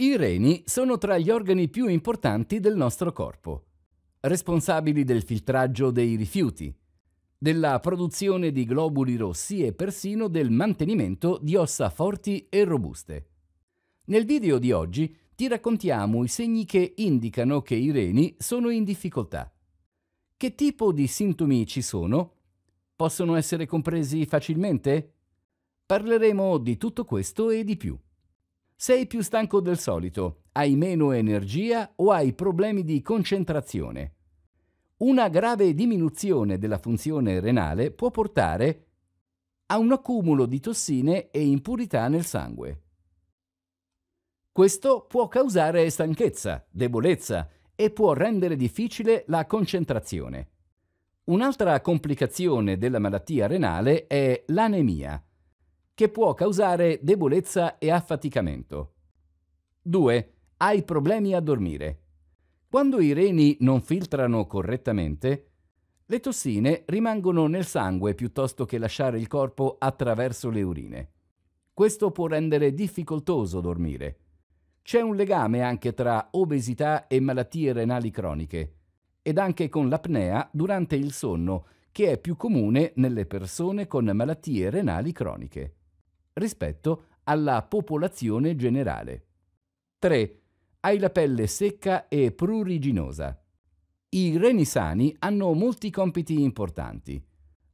I reni sono tra gli organi più importanti del nostro corpo, responsabili del filtraggio dei rifiuti, della produzione di globuli rossi e persino del mantenimento di ossa forti e robuste. Nel video di oggi ti raccontiamo i segni che indicano che i reni sono in difficoltà. Che tipo di sintomi ci sono? Possono essere compresi facilmente? Parleremo di tutto questo e di più. Sei più stanco del solito, hai meno energia o hai problemi di concentrazione. Una grave diminuzione della funzione renale può portare a un accumulo di tossine e impurità nel sangue. Questo può causare stanchezza, debolezza e può rendere difficile la concentrazione. Un'altra complicazione della malattia renale è l'anemia, che può causare debolezza e affaticamento. 2. Hai problemi a dormire. Quando i reni non filtrano correttamente, le tossine rimangono nel sangue piuttosto che lasciare il corpo attraverso le urine. Questo può rendere difficoltoso dormire. C'è un legame anche tra obesità e malattie renali croniche, ed anche con l'apnea durante il sonno, che è più comune nelle persone con malattie renali croniche rispetto alla popolazione generale. 3. Hai la pelle secca e pruriginosa. I reni sani hanno molti compiti importanti.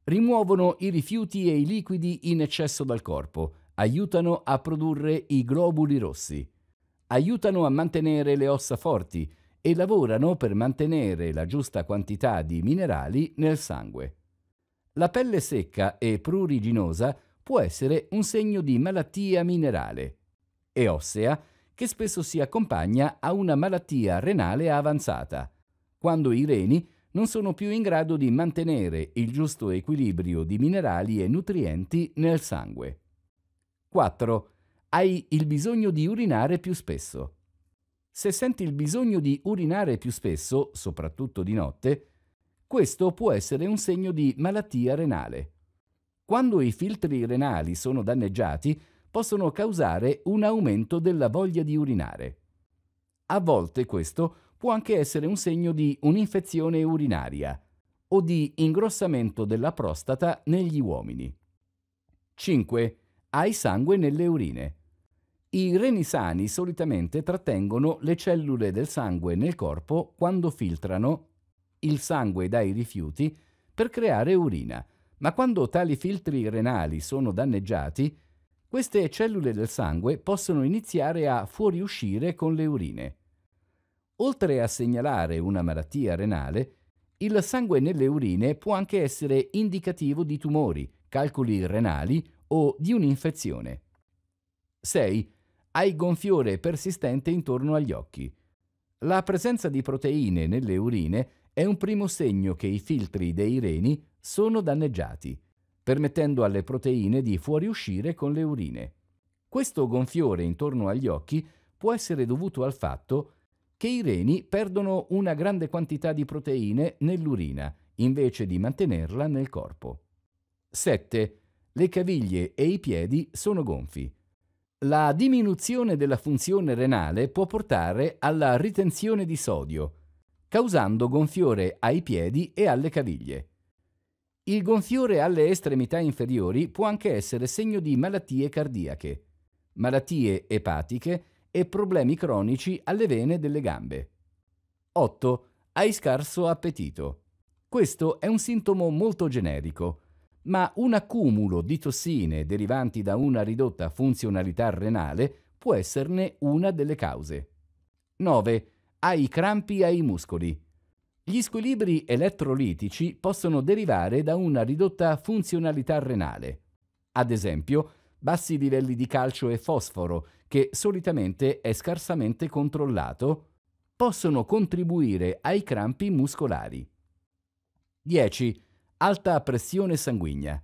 Rimuovono i rifiuti e i liquidi in eccesso dal corpo, aiutano a produrre i globuli rossi, aiutano a mantenere le ossa forti e lavorano per mantenere la giusta quantità di minerali nel sangue. La pelle secca e pruriginosa può essere un segno di malattia minerale e ossea che spesso si accompagna a una malattia renale avanzata, quando i reni non sono più in grado di mantenere il giusto equilibrio di minerali e nutrienti nel sangue. 4. Hai il bisogno di urinare più spesso. Se senti il bisogno di urinare più spesso, soprattutto di notte, questo può essere un segno di malattia renale quando i filtri renali sono danneggiati, possono causare un aumento della voglia di urinare. A volte questo può anche essere un segno di un'infezione urinaria o di ingrossamento della prostata negli uomini. 5. Hai sangue nelle urine. I reni sani solitamente trattengono le cellule del sangue nel corpo quando filtrano il sangue dai rifiuti per creare urina, ma quando tali filtri renali sono danneggiati, queste cellule del sangue possono iniziare a fuoriuscire con le urine. Oltre a segnalare una malattia renale, il sangue nelle urine può anche essere indicativo di tumori, calcoli renali o di un'infezione. 6. Hai gonfiore persistente intorno agli occhi. La presenza di proteine nelle urine è un primo segno che i filtri dei reni sono danneggiati, permettendo alle proteine di fuoriuscire con le urine. Questo gonfiore intorno agli occhi può essere dovuto al fatto che i reni perdono una grande quantità di proteine nell'urina, invece di mantenerla nel corpo. 7. Le caviglie e i piedi sono gonfi. La diminuzione della funzione renale può portare alla ritenzione di sodio, causando gonfiore ai piedi e alle caviglie. Il gonfiore alle estremità inferiori può anche essere segno di malattie cardiache, malattie epatiche e problemi cronici alle vene delle gambe. 8. Hai scarso appetito. Questo è un sintomo molto generico, ma un accumulo di tossine derivanti da una ridotta funzionalità renale può esserne una delle cause. 9 ai crampi ai muscoli. Gli squilibri elettrolitici possono derivare da una ridotta funzionalità renale. Ad esempio, bassi livelli di calcio e fosforo, che solitamente è scarsamente controllato, possono contribuire ai crampi muscolari. 10. Alta pressione sanguigna.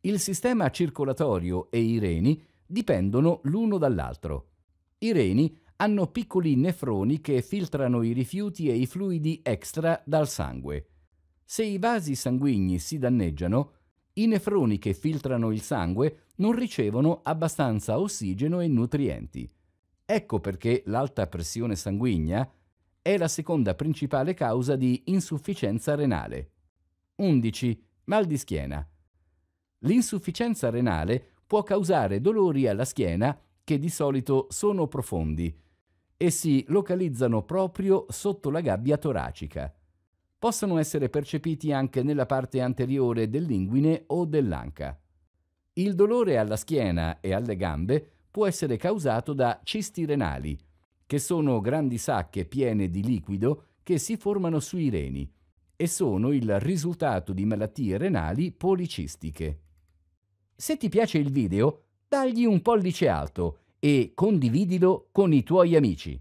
Il sistema circolatorio e i reni dipendono l'uno dall'altro. I reni hanno piccoli nefroni che filtrano i rifiuti e i fluidi extra dal sangue. Se i vasi sanguigni si danneggiano, i nefroni che filtrano il sangue non ricevono abbastanza ossigeno e nutrienti. Ecco perché l'alta pressione sanguigna è la seconda principale causa di insufficienza renale. 11. Mal di schiena. L'insufficienza renale può causare dolori alla schiena che di solito sono profondi, e si localizzano proprio sotto la gabbia toracica. Possono essere percepiti anche nella parte anteriore dell'inguine o dell'anca. Il dolore alla schiena e alle gambe può essere causato da cisti renali, che sono grandi sacche piene di liquido che si formano sui reni e sono il risultato di malattie renali policistiche. Se ti piace il video, dagli un pollice alto e condividilo con i tuoi amici.